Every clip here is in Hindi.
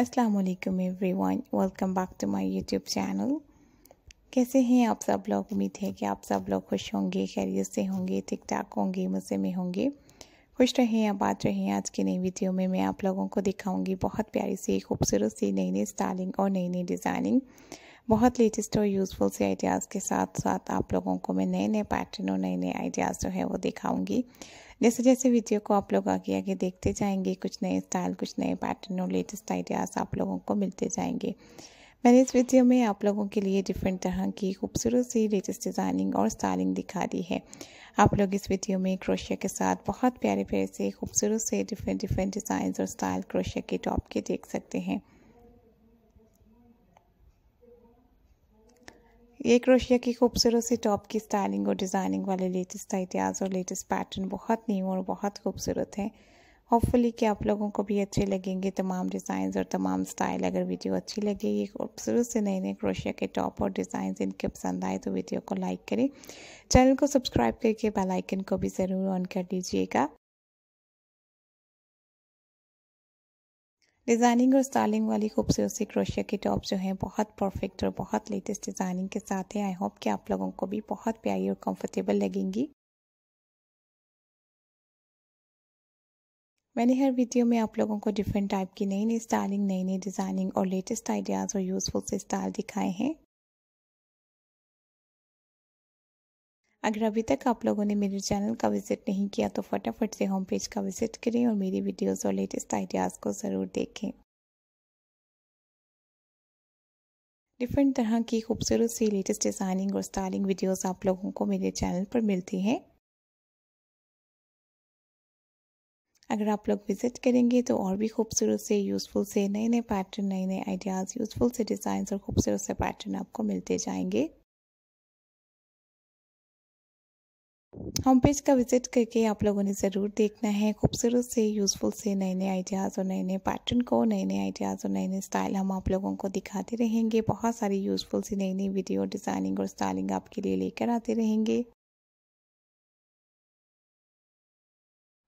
अस्सलाम वालेकुम everyone welcome back to my YouTube channel कैसे हैं आप सब लोग उम्मीद है कि आप सब लोग खुश होंगे खैरियत से होंगे ठीक ठाक होंगे मज़े में होंगे खुश रहें आबाद रहें आज की नई वीडियो में मैं आप लोगों को दिखाऊंगी बहुत प्यारी सी खूबसूरत सी नई नई स्टाइलिंग और नई नई डिज़ाइनिंग बहुत लेटेस्ट और यूज़फुल से आइडियाज़ के साथ साथ आप लोगों को मैं नए नए पैटर्न और नए नए आइडियाज़ जो है वो दिखाऊंगी जैसे जैसे वीडियो को आप लोग आगे आगे देखते जाएंगे कुछ नए स्टाइल कुछ नए पैटर्न और लेटेस्ट आइडियाज़ आप लोगों को मिलते जाएंगे मैंने इस वीडियो में आप लोगों के लिए डिफरेंट तरह की खूबसूरत सी लेटेस्ट डिज़ाइनिंग और स्टाइलिंग दिखा दी है आप लोग इस वीडियो में क्रोशिया के साथ बहुत प्यारे प्यारे से खूबसूरत से डिफरेंट डिफरेंट डिज़ाइन और स्टाइल क्रोशिया के टॉप के देख सकते हैं ये क्रोशिया की खूबसूरत सी टॉप की स्टाइलिंग और डिज़ाइनिंग वाले लेटेस्ट आइडियाज़ और लेटेस्ट पैटर्न बहुत न्यू और बहुत खूबसूरत हैं होपफुली कि आप लोगों को भी अच्छे लगेंगे तमाम डिज़ाइन और तमाम स्टाइल अगर वीडियो अच्छी लगे ये खूबसूरत से नए नए क्रोशिया के टॉप और डिज़ाइन इनके पसंद आए तो वीडियो को लाइक करें चैनल को सब्सक्राइब करके बेलाइकन को भी ज़रूर ऑन कर लीजिएगा डिज़ाइनिंग और स्टाइलिंग वाली खूबसूरत सी क्रोशिया की टॉप जो हैं बहुत परफेक्ट और बहुत लेटेस्ट डिज़ाइनिंग के साथ हैं आई होप कि आप लोगों को भी बहुत प्यारी और कंफर्टेबल लगेंगी मैंने हर वीडियो में आप लोगों को डिफरेंट टाइप की नई नई स्टाइलिंग नई नई डिज़ाइनिंग और लेटेस्ट आइडियाज़ और यूज़फुल से स्टाइल दिखाए हैं अगर अभी तक आप लोगों ने मेरे चैनल का विज़िट नहीं किया तो फटाफट से होम पेज का विज़िट करें और मेरी वीडियोज़ और लेटेस्ट आइडियाज़ को ज़रूर देखें डिफरेंट तरह की खूबसूरत सी लेटेस्ट डिज़ाइनिंग और स्टाइलिंग वीडियोस आप लोगों को मेरे चैनल पर मिलती हैं अगर आप लोग विज़िट करेंगे तो और भी खूबसूरत से यूज़फुल से नए नए पैटर्न नए नए आइडियाज़ यूज़फुल से डिज़ाइन और खूबसूरत से पैटर्न आपको मिलते जाएंगे होम पेज का विजिट करके आप लोगों ने ज़रूर देखना है खूबसूरत से यूज़फुल से नए नए आइडियाज़ और नए नए पैटर्न को नए नए आइडियाज़ और नए नए स्टाइल हम आप लोगों को दिखाते रहेंगे बहुत सारी यूज़फुल सी नई नई वीडियो डिज़ाइनिंग और स्टाइलिंग आपके लिए लेकर आते रहेंगे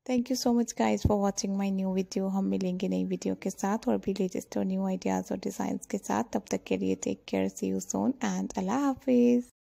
thank you so much guys for watching my new video हम मिलेंगे नई वीडियो के साथ और भी लेटेस्ट और न्यू आइडियाज़ और डिज़ाइंस के साथ तब तक के लिए take care see you soon and अल्लाह हाफिज़